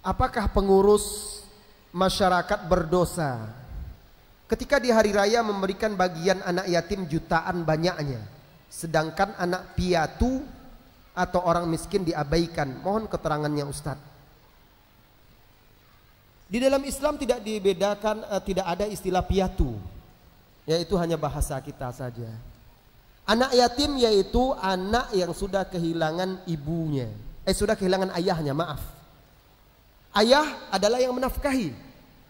Apakah pengurus masyarakat berdosa ketika di hari raya memberikan bagian anak yatim jutaan banyaknya sedangkan anak piatu atau orang miskin diabaikan mohon keterangannya Ustadz di dalam Islam tidak dibedakan eh, tidak ada istilah piatu yaitu hanya bahasa kita saja anak yatim yaitu anak yang sudah kehilangan ibunya eh sudah kehilangan ayahnya maaf Ayah adalah yang menafkahi,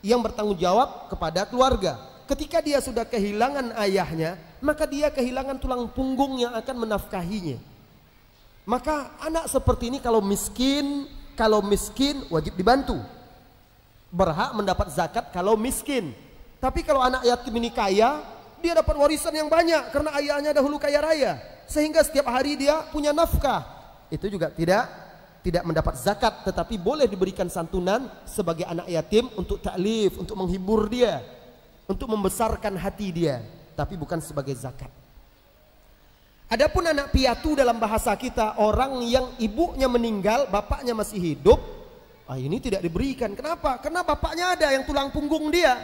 yang bertanggung jawab kepada keluarga. Ketika dia sudah kehilangan ayahnya, maka dia kehilangan tulang punggung yang akan menafkahinya. Maka anak seperti ini kalau miskin, kalau miskin wajib dibantu. Berhak mendapat zakat kalau miskin. Tapi kalau anak yatim ini kaya, dia dapat warisan yang banyak karena ayahnya dahulu kaya raya. Sehingga setiap hari dia punya nafkah. Itu juga tidak tidak mendapat zakat tetapi boleh diberikan santunan sebagai anak yatim untuk taklif, untuk menghibur dia, untuk membesarkan hati dia, tapi bukan sebagai zakat. Adapun anak piatu dalam bahasa kita orang yang ibunya meninggal, bapaknya masih hidup, ah ini tidak diberikan. Kenapa? Karena bapaknya ada yang tulang punggung dia,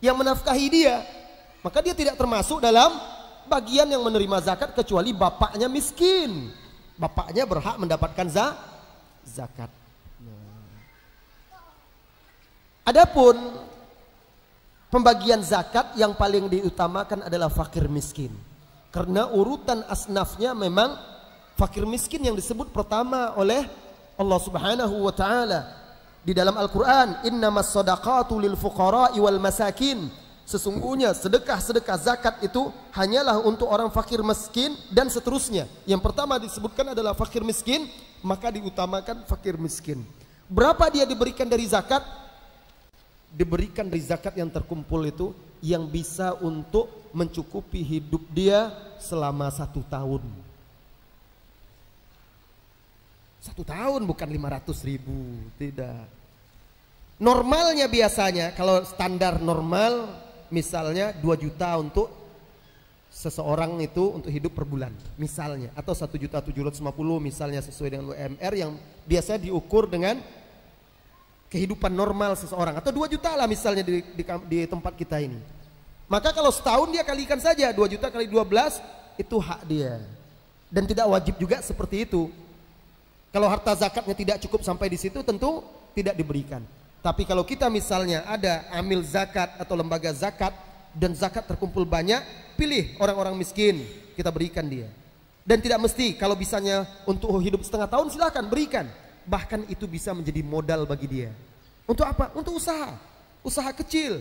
yang menafkahi dia, maka dia tidak termasuk dalam bagian yang menerima zakat kecuali bapaknya miskin bapaknya berhak mendapatkan za zakat. Nah. Adapun pembagian zakat yang paling diutamakan adalah fakir miskin. Karena urutan asnafnya memang fakir miskin yang disebut pertama oleh Allah Subhanahu wa taala di dalam Al-Qur'an, "Innamas sadaqatu lil fuqara'i wal masakin." Sesungguhnya sedekah-sedekah zakat itu hanyalah untuk orang fakir miskin dan seterusnya. Yang pertama disebutkan adalah fakir miskin, maka diutamakan fakir miskin. Berapa dia diberikan dari zakat? Diberikan dari zakat yang terkumpul itu yang bisa untuk mencukupi hidup dia selama satu tahun. Satu tahun bukan 500 ribu, tidak. Normalnya biasanya kalau standar normal misalnya 2 juta untuk seseorang itu untuk hidup per bulan misalnya atau 1 juta 750 misalnya sesuai dengan UMR yang biasanya diukur dengan kehidupan normal seseorang atau 2 juta lah misalnya di, di, di tempat kita ini maka kalau setahun dia kalikan saja 2 juta kali 12 itu hak dia dan tidak wajib juga seperti itu kalau harta zakatnya tidak cukup sampai di situ tentu tidak diberikan tapi kalau kita misalnya ada amil zakat atau lembaga zakat dan zakat terkumpul banyak, pilih orang-orang miskin, kita berikan dia. Dan tidak mesti kalau bisanya untuk hidup setengah tahun silahkan berikan. Bahkan itu bisa menjadi modal bagi dia. Untuk apa? Untuk usaha. Usaha kecil.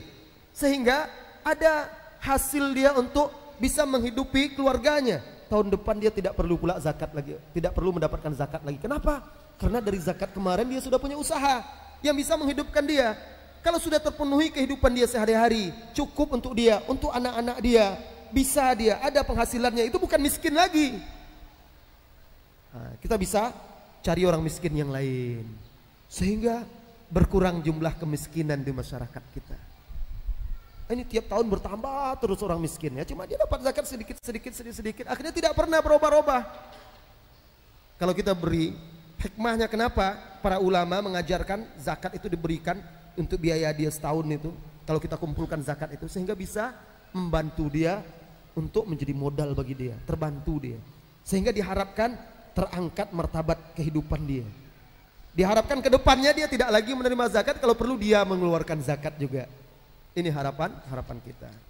Sehingga ada hasil dia untuk bisa menghidupi keluarganya. Tahun depan dia tidak perlu pula zakat lagi. Tidak perlu mendapatkan zakat lagi. Kenapa? Karena dari zakat kemarin dia sudah punya usaha yang bisa menghidupkan dia. Kalau sudah terpenuhi kehidupan dia sehari-hari, cukup untuk dia, untuk anak-anak dia, bisa dia, ada penghasilannya, itu bukan miskin lagi. Nah, kita bisa cari orang miskin yang lain. Sehingga berkurang jumlah kemiskinan di masyarakat kita. Ini tiap tahun bertambah terus orang miskin ya. Cuma dia dapat zakat sedikit-sedikit sedikit-sedikit. Akhirnya tidak pernah berubah-ubah. Kalau kita beri hikmahnya kenapa? para ulama mengajarkan zakat itu diberikan untuk biaya dia setahun itu. Kalau kita kumpulkan zakat itu sehingga bisa membantu dia untuk menjadi modal bagi dia, terbantu dia. Sehingga diharapkan terangkat martabat kehidupan dia. Diharapkan kedepannya dia tidak lagi menerima zakat kalau perlu dia mengeluarkan zakat juga. Ini harapan harapan kita.